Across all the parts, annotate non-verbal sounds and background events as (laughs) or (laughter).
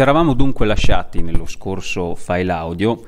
Ci eravamo dunque lasciati nello scorso file audio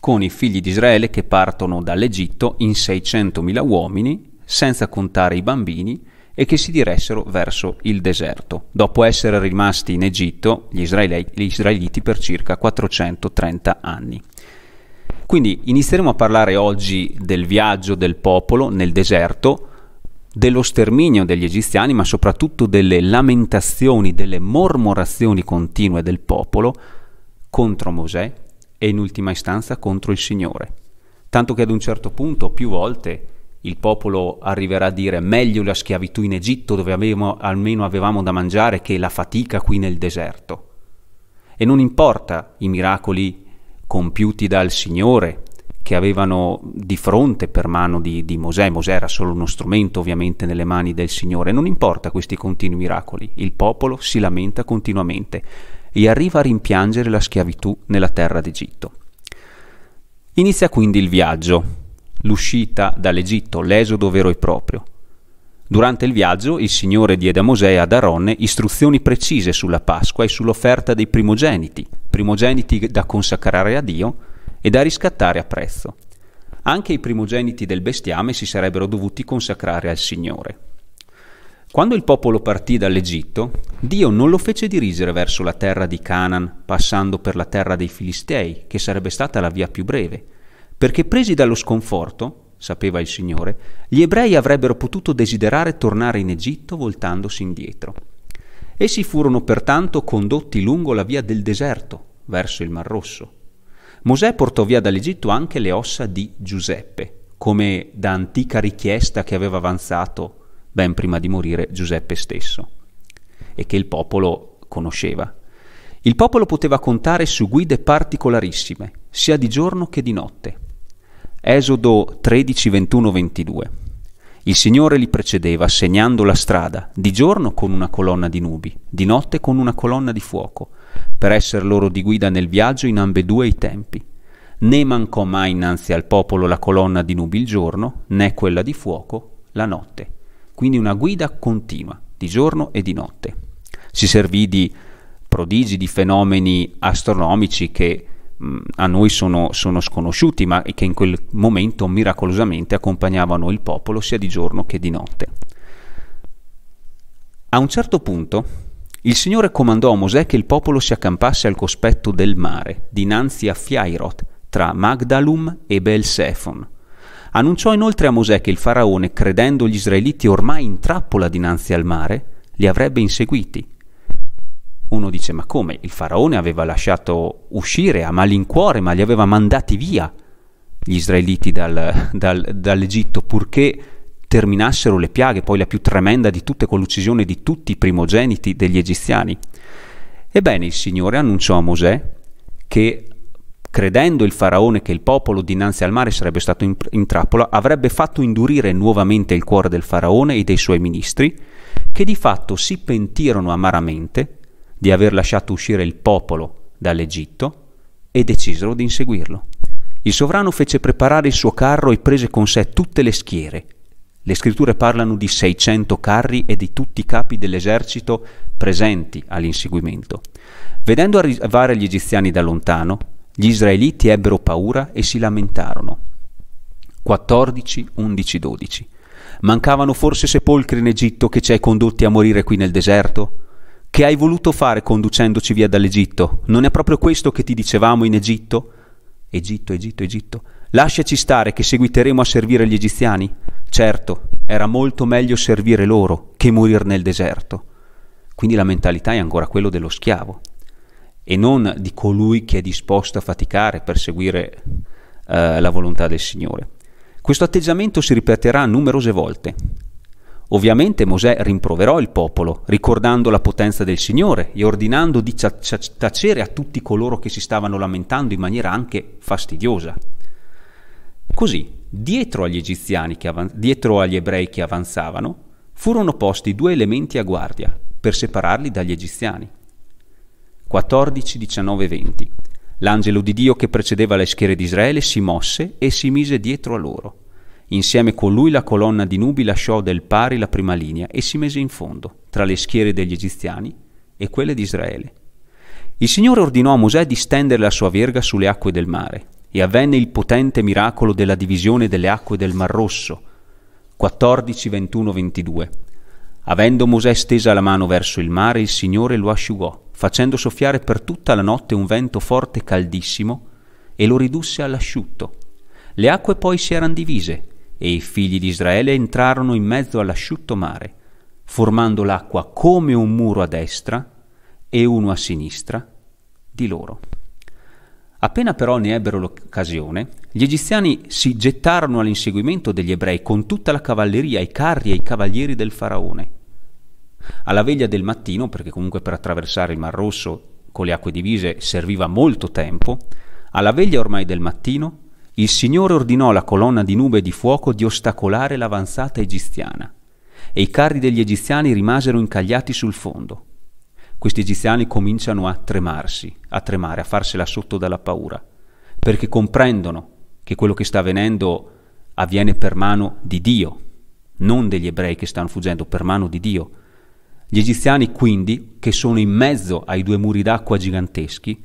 con i figli di Israele che partono dall'Egitto in 600.000 uomini, senza contare i bambini, e che si diressero verso il deserto, dopo essere rimasti in Egitto gli, israeli, gli israeliti per circa 430 anni. Quindi inizieremo a parlare oggi del viaggio del popolo nel deserto, dello sterminio degli egiziani, ma soprattutto delle lamentazioni, delle mormorazioni continue del popolo contro Mosè e in ultima istanza contro il Signore. Tanto che ad un certo punto, più volte, il popolo arriverà a dire meglio la schiavitù in Egitto dove avevamo, almeno avevamo da mangiare che la fatica qui nel deserto. E non importa i miracoli compiuti dal Signore che avevano di fronte per mano di, di Mosè, Mosè era solo uno strumento ovviamente nelle mani del Signore, non importa questi continui miracoli, il popolo si lamenta continuamente e arriva a rimpiangere la schiavitù nella terra d'Egitto. Inizia quindi il viaggio, l'uscita dall'Egitto, l'esodo vero e proprio. Durante il viaggio il Signore diede a Mosè e ad Aronne istruzioni precise sulla Pasqua e sull'offerta dei primogeniti, primogeniti da consacrare a Dio, e da riscattare a prezzo. Anche i primogeniti del bestiame si sarebbero dovuti consacrare al Signore. Quando il popolo partì dall'Egitto, Dio non lo fece dirigere verso la terra di Canaan, passando per la terra dei Filistei, che sarebbe stata la via più breve, perché presi dallo sconforto, sapeva il Signore, gli ebrei avrebbero potuto desiderare tornare in Egitto voltandosi indietro. Essi furono pertanto condotti lungo la via del deserto, verso il Mar Rosso, Mosè portò via dall'Egitto anche le ossa di Giuseppe, come da antica richiesta che aveva avanzato ben prima di morire Giuseppe stesso e che il popolo conosceva. Il popolo poteva contare su guide particolarissime, sia di giorno che di notte. Esodo 13, 21, 22. Il Signore li precedeva, segnando la strada, di giorno con una colonna di nubi, di notte con una colonna di fuoco, per esser loro di guida nel viaggio in ambedue i tempi. Né mancò mai innanzi al popolo la colonna di nubi il giorno, né quella di fuoco la notte. Quindi una guida continua, di giorno e di notte. Si servì di prodigi, di fenomeni astronomici che mm, a noi sono, sono, sconosciuti, ma che in quel momento miracolosamente accompagnavano il popolo sia di giorno che di notte. A un certo punto il Signore comandò a Mosè che il popolo si accampasse al cospetto del mare, dinanzi a Fiairot, tra Magdalum e Belsefon. Annunciò inoltre a Mosè che il faraone, credendo gli israeliti ormai in trappola dinanzi al mare, li avrebbe inseguiti. Uno dice, ma come? Il faraone aveva lasciato uscire a malincuore, ma li aveva mandati via gli israeliti dal, dal, dall'Egitto, purché terminassero le piaghe, poi la più tremenda di tutte con l'uccisione di tutti i primogeniti degli egiziani. Ebbene il Signore annunciò a Mosè che credendo il faraone che il popolo dinanzi al mare sarebbe stato in, in, trappola, avrebbe fatto indurire nuovamente il cuore del faraone e dei suoi ministri, che di fatto si pentirono amaramente di aver lasciato uscire il popolo dall'Egitto e decisero di inseguirlo. Il sovrano fece preparare il suo carro e prese con sé tutte le schiere, le scritture parlano di 600 carri e di tutti i capi dell'esercito presenti all'inseguimento. Vedendo arrivare gli egiziani da lontano, gli israeliti ebbero paura e si lamentarono. 14, 11, 12. Mancavano forse sepolcri in Egitto che ci hai condotti a morire qui nel deserto? Che hai voluto fare conducendoci via dall'Egitto? Non è proprio questo che ti dicevamo in Egitto? Egitto, Egitto, Egitto. Lasciaci stare che seguiteremo a servire gli egiziani. Certo, era molto meglio servire loro che morire nel deserto. Quindi la mentalità è ancora quella dello schiavo e non di colui che è disposto a faticare per seguire eh, la volontà del Signore. Questo atteggiamento si ripeterà numerose volte. Ovviamente Mosè rimproverò il popolo, ricordando la potenza del Signore e ordinando di tacere a tutti coloro che si stavano lamentando in maniera anche fastidiosa. Così, dietro agli, egiziani che avan- dietro agli ebrei che avanzavano, furono posti due elementi a guardia per separarli dagli egiziani. 14, 19, 20. L'angelo di Dio che precedeva le schiere di Israele si mosse e si mise dietro a loro. Insieme con lui la colonna di nubi lasciò del pari la prima linea e si mise in fondo, tra le schiere degli egiziani e quelle di Israele. Il Signore ordinò a Mosè di stendere la sua verga sulle acque del mare, e avvenne il potente miracolo della divisione delle acque del Mar Rosso. 14, 21, 22. Avendo Mosè stesa la mano verso il mare, il Signore lo asciugò, facendo soffiare per tutta la notte un vento forte e caldissimo, e lo ridusse all'asciutto. Le acque poi si erano divise, e i figli di Israele entrarono in mezzo all'asciutto mare, formando l'acqua come un muro a destra e uno a sinistra di loro. Appena però ne ebbero l'occasione, gli egiziani si gettarono all'inseguimento degli ebrei con tutta la cavalleria, i carri e i cavalieri del faraone. Alla veglia del mattino, perché comunque per attraversare il Mar Rosso con le acque divise serviva molto tempo, alla veglia ormai del mattino, il Signore ordinò alla colonna di nube e di fuoco di ostacolare l'avanzata egiziana, e i carri degli egiziani rimasero incagliati sul fondo questi egiziani cominciano a tremarsi, a tremare, a farsela sotto dalla paura, perché comprendono che quello che sta avvenendo avviene per mano di Dio, non degli ebrei che stanno fuggendo, per mano di Dio. Gli egiziani quindi, che sono in mezzo ai due muri d'acqua giganteschi,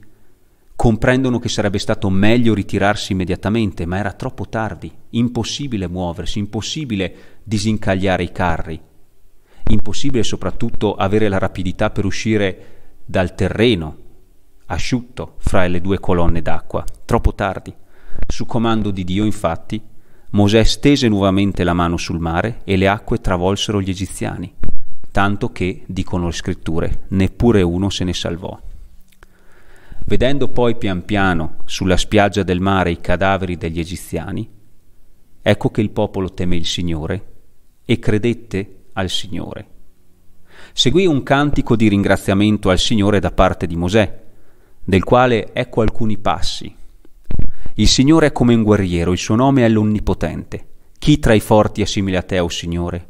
comprendono che sarebbe stato meglio ritirarsi immediatamente, ma era troppo tardi, impossibile muoversi, impossibile disincagliare i carri, impossibile soprattutto avere la rapidità per uscire dal terreno asciutto fra le due colonne d'acqua, troppo tardi. Su comando di Dio, infatti, Mosè stese nuovamente la mano sul mare e le acque travolsero gli egiziani, tanto che, dicono le scritture, neppure uno se ne salvò. Vedendo poi pian piano sulla spiaggia del mare i cadaveri degli egiziani, ecco che il popolo teme il Signore e credette al Signore. Seguì un cantico di ringraziamento al Signore da parte di Mosè, del quale ecco alcuni passi. Il Signore è come un guerriero, il suo nome è l'Onnipotente. Chi tra i forti è simile a te, o oh Signore?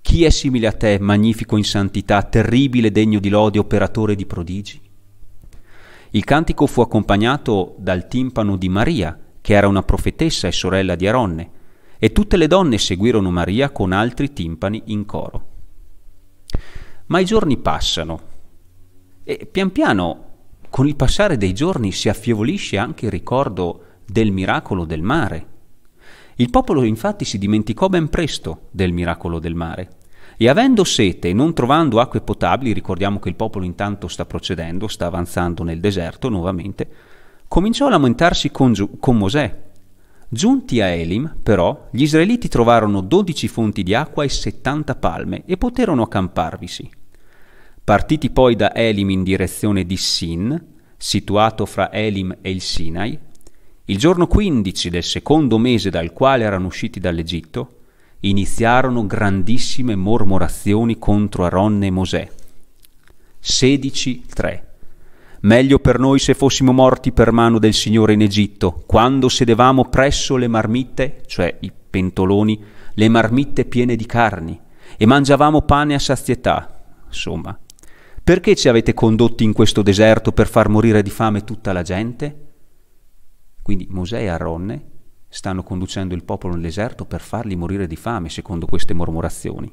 Chi è simile a te, magnifico in santità, terribile, degno di lode, operatore di prodigi? Il cantico fu accompagnato dal timpano di Maria, che era una profetessa e sorella di Aronne, e tutte le donne seguirono Maria con altri timpani in coro. Ma i giorni passano e pian piano con il passare dei giorni si affievolisce anche il ricordo del miracolo del mare. Il popolo infatti si dimenticò ben presto del miracolo del mare e avendo sete e non trovando acque potabili, ricordiamo che il popolo intanto sta procedendo, sta avanzando nel deserto nuovamente, cominciò a lamentarsi con, Giu- con Mosè Giunti a Elim, però, gli israeliti trovarono 12 fonti di acqua e 70 palme e poterono accamparvisi. Partiti poi da Elim in direzione di Sin, situato fra Elim e il Sinai, il giorno 15 del secondo mese dal quale erano usciti dall'Egitto, iniziarono grandissime mormorazioni contro Aronne e Mosè. 16.3 Meglio per noi se fossimo morti per mano del Signore in Egitto, quando sedevamo presso le marmitte, cioè i pentoloni, le marmitte piene di carni, e mangiavamo pane a sazietà. Insomma, perché ci avete condotti in questo deserto per far morire di fame tutta la gente? Quindi Mosè e Aronne stanno conducendo il popolo nel deserto per farli morire di fame, secondo queste mormorazioni.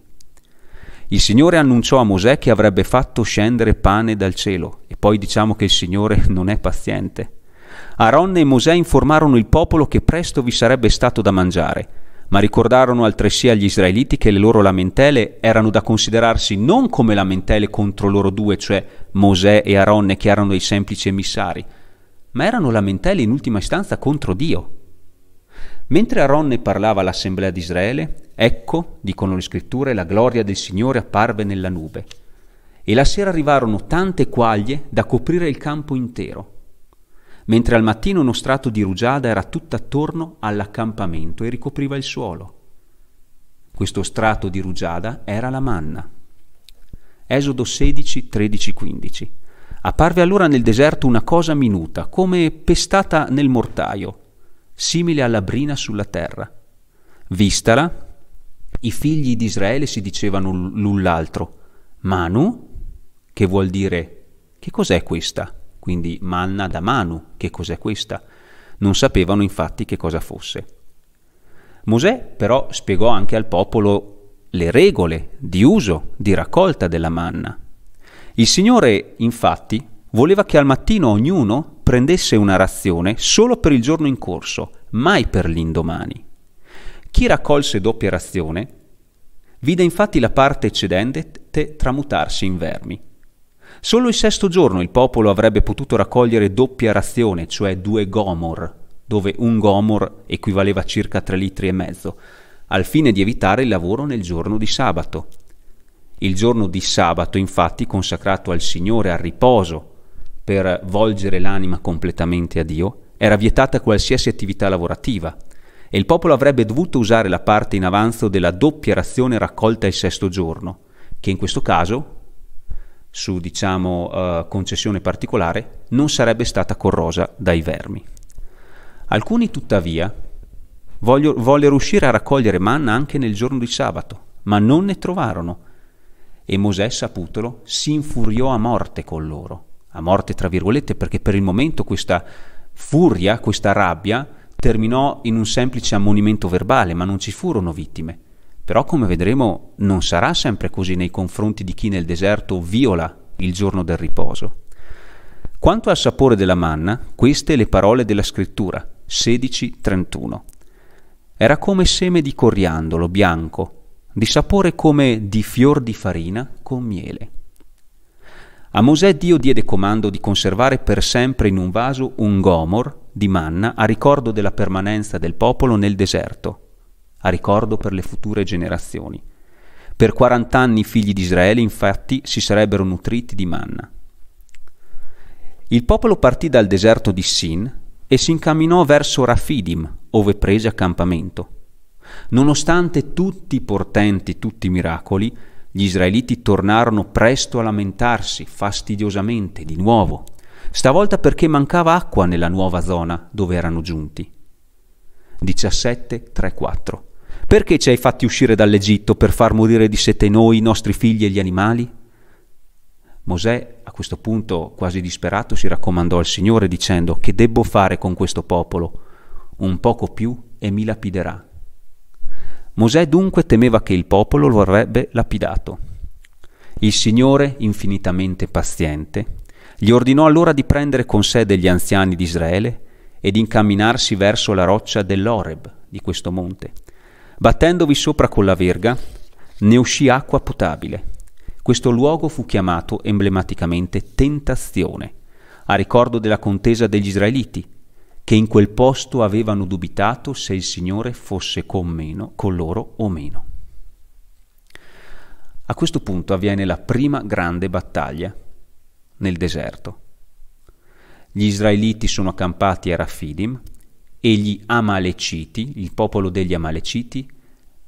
Il Signore annunciò a Mosè che avrebbe fatto scendere pane dal cielo e poi diciamo che il Signore (laughs) non è paziente. Aaron e Mosè informarono il popolo che presto vi sarebbe stato da mangiare, ma ricordarono altresì agli israeliti che le loro lamentele erano da considerarsi non come lamentele contro loro due, cioè Mosè e Aaron che erano i semplici emissari, ma erano lamentele in ultima istanza contro Dio. Mentre Aronne parlava all'assemblea di Israele, Ecco, dicono le scritture, la gloria del Signore apparve nella nube. E la sera arrivarono tante quaglie da coprire il campo intero, mentre al mattino uno strato di rugiada era tutt'attorno all'accampamento e ricopriva il suolo. Questo strato di rugiada era la manna. Esodo 16, 13, 15. Apparve allora nel deserto una cosa minuta, come pestata nel mortaio, simile alla brina sulla terra. Vistala, i figli di Israele si dicevano l'un l'altro. Manu, che vuol dire che cos'è questa? Quindi manna da Manu, che cos'è questa? Non sapevano infatti che cosa fosse. Mosè però spiegò anche al popolo le regole di uso, di raccolta della manna. Il Signore infatti voleva che al mattino ognuno prendesse una razione solo per il giorno in corso, mai per l'indomani. Chi raccolse doppia razione vide infatti la parte eccedente tramutarsi in vermi. Solo il sesto giorno il popolo avrebbe potuto raccogliere doppia razione, cioè due gomor, dove un gomor equivaleva a circa tre litri e mezzo, al fine di evitare il lavoro nel giorno di sabato. Il giorno di sabato, infatti, consacrato al Signore, al riposo, per volgere l'anima completamente a Dio, era vietata qualsiasi attività lavorativa, e il popolo avrebbe dovuto usare la parte in avanzo della doppia razione raccolta il sesto giorno, che in questo caso, su diciamo eh, concessione particolare, non sarebbe stata corrosa dai vermi. Alcuni tuttavia voglio, vollero uscire a raccogliere manna anche nel giorno di sabato, ma non ne trovarono. E Mosè, saputolo, si infuriò a morte con loro, a morte tra virgolette, perché per il momento questa furia, questa rabbia, terminò in un semplice ammonimento verbale, ma non ci furono vittime. Però come vedremo non sarà sempre così nei confronti di chi nel deserto viola il giorno del riposo. Quanto al sapore della manna, queste le parole della scrittura, 16.31. Era come seme di coriandolo bianco, di sapore come di fior di farina con miele. A Mosè Dio diede comando di conservare per sempre in un vaso un gomor di manna a ricordo della permanenza del popolo nel deserto, a ricordo per le future generazioni. Per 40 anni i figli di Israele infatti si sarebbero nutriti di manna. Il popolo partì dal deserto di Sin e si incamminò verso Rafidim, ove prese accampamento. Nonostante tutti i portenti, tutti i miracoli, gli israeliti tornarono presto a lamentarsi, fastidiosamente, di nuovo, stavolta perché mancava acqua nella nuova zona dove erano giunti. 17.3.4 Perché ci hai fatti uscire dall'Egitto per far morire di sete noi, i nostri figli e gli animali? Mosè, a questo punto quasi disperato, si raccomandò al Signore dicendo che debbo fare con questo popolo? Un poco più e mi lapiderà. Mosè dunque temeva che il popolo lo avrebbe lapidato. Il Signore, infinitamente paziente, gli ordinò allora di prendere con sé degli anziani di Israele e di incamminarsi verso la roccia dell'Oreb, di questo monte. Battendovi sopra con la verga, ne uscì acqua potabile. Questo luogo fu chiamato emblematicamente tentazione, a ricordo della contesa degli israeliti, che in quel posto avevano dubitato se il Signore fosse con, meno, con loro o meno. A questo punto avviene la prima grande battaglia nel deserto. Gli israeliti sono accampati a Rafidim e gli Amaleciti, il popolo degli Amaleciti,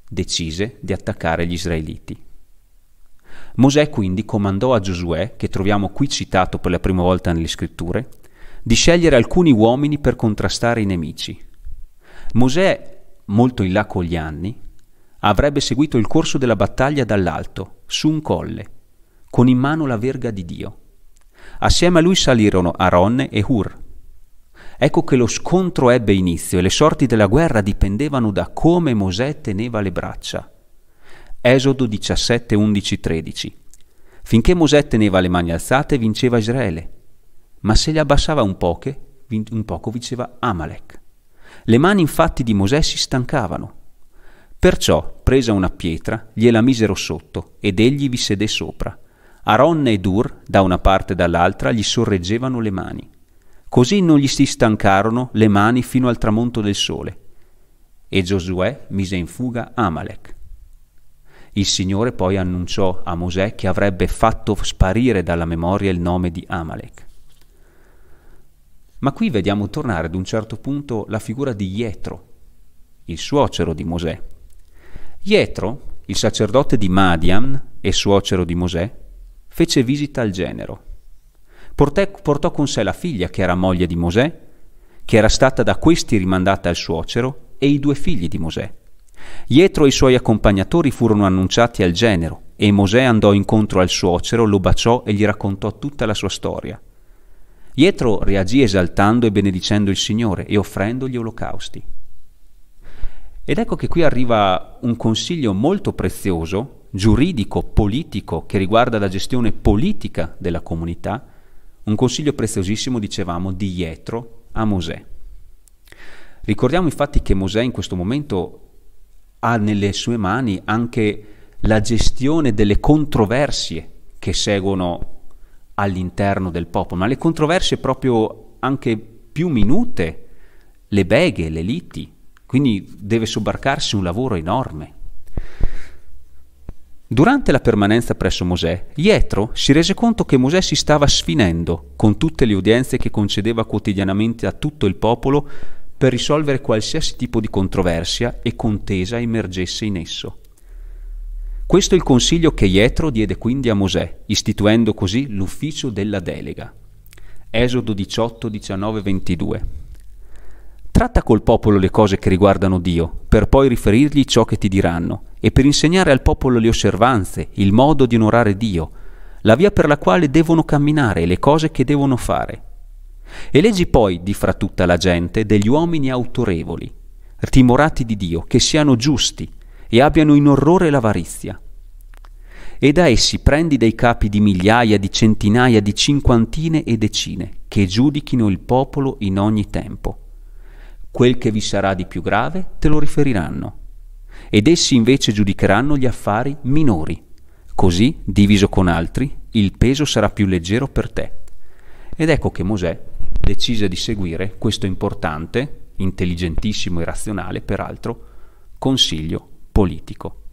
decise di attaccare gli israeliti. Mosè quindi comandò a Giosuè, che troviamo qui citato per la prima volta nelle scritture, di scegliere alcuni uomini per contrastare i nemici. Mosè, molto in là con gli anni, avrebbe seguito il corso della battaglia dall'alto, su un colle, con in mano la verga di Dio. Assieme a lui salirono Aronne e Hur. Ecco che lo scontro ebbe inizio e le sorti della guerra dipendevano da come Mosè teneva le braccia. Esodo 17, 11, 13. Finché Mosè teneva le mani alzate vinceva Israele, ma se le abbassava un, poche, un poco vinceva Amalek. Le mani infatti di Mosè si stancavano. Perciò, presa una pietra, gliela misero sotto ed egli vi sedé sopra. Aronne e Dur, da una parte e dall'altra, gli sorreggevano le mani. Così non gli si stancarono le mani fino al tramonto del sole. E Giosuè mise in fuga Amalek. Il Signore poi annunciò a Mosè che avrebbe fatto sparire dalla memoria il nome di Amalek. Ma qui vediamo tornare ad un certo punto la figura di Jetro, il suocero di Mosè. Jetro, il sacerdote di Madian e suocero di Mosè, fece visita al genero. Portè, portò con sé la figlia che era moglie di Mosè, che era stata da questi rimandata al suocero, e i due figli di Mosè. Jetro e i suoi accompagnatori furono annunciati al genero, e Mosè andò incontro al suocero, lo baciò e gli raccontò tutta la sua storia. Pietro reagì esaltando e benedicendo il Signore e offrendo gli olocausti. Ed ecco che qui arriva un consiglio molto prezioso, giuridico, politico, che riguarda la gestione politica della comunità, un consiglio preziosissimo, dicevamo, di Pietro a Mosè. Ricordiamo infatti che Mosè in questo momento ha nelle sue mani anche la gestione delle controversie che seguono all'interno del popolo, ma le controversie proprio anche più minute, le beghe, le liti. Quindi deve sobbarcarsi un lavoro enorme. Durante la permanenza presso Mosè, Pietro si rese conto che Mosè si stava sfinendo con tutte le udienze che concedeva quotidianamente a tutto il popolo per risolvere qualsiasi tipo di controversia e contesa emergesse in esso. Questo è il consiglio che Jetro diede quindi a Mosè, istituendo così l'ufficio della delega. Esodo 18, 19, 22. Tratta col popolo le cose che riguardano Dio, per poi riferirgli ciò che ti diranno, e per insegnare al popolo le osservanze, il modo di onorare Dio, la via per la quale devono camminare e le cose che devono fare. E leggi poi di fra tutta la gente degli uomini autorevoli, timorati di Dio, che siano giusti, e abbiano in orrore l'avarizia. E da essi prendi dei capi di migliaia, di centinaia, di cinquantine e decine, che giudichino il popolo in ogni tempo. Quel che vi sarà di più grave te lo riferiranno. Ed essi invece giudicheranno gli affari minori. Così, diviso con altri, il peso sarà più leggero per te. Ed ecco che Mosè decise di seguire questo importante, intelligentissimo e razionale, peraltro, consiglio politico.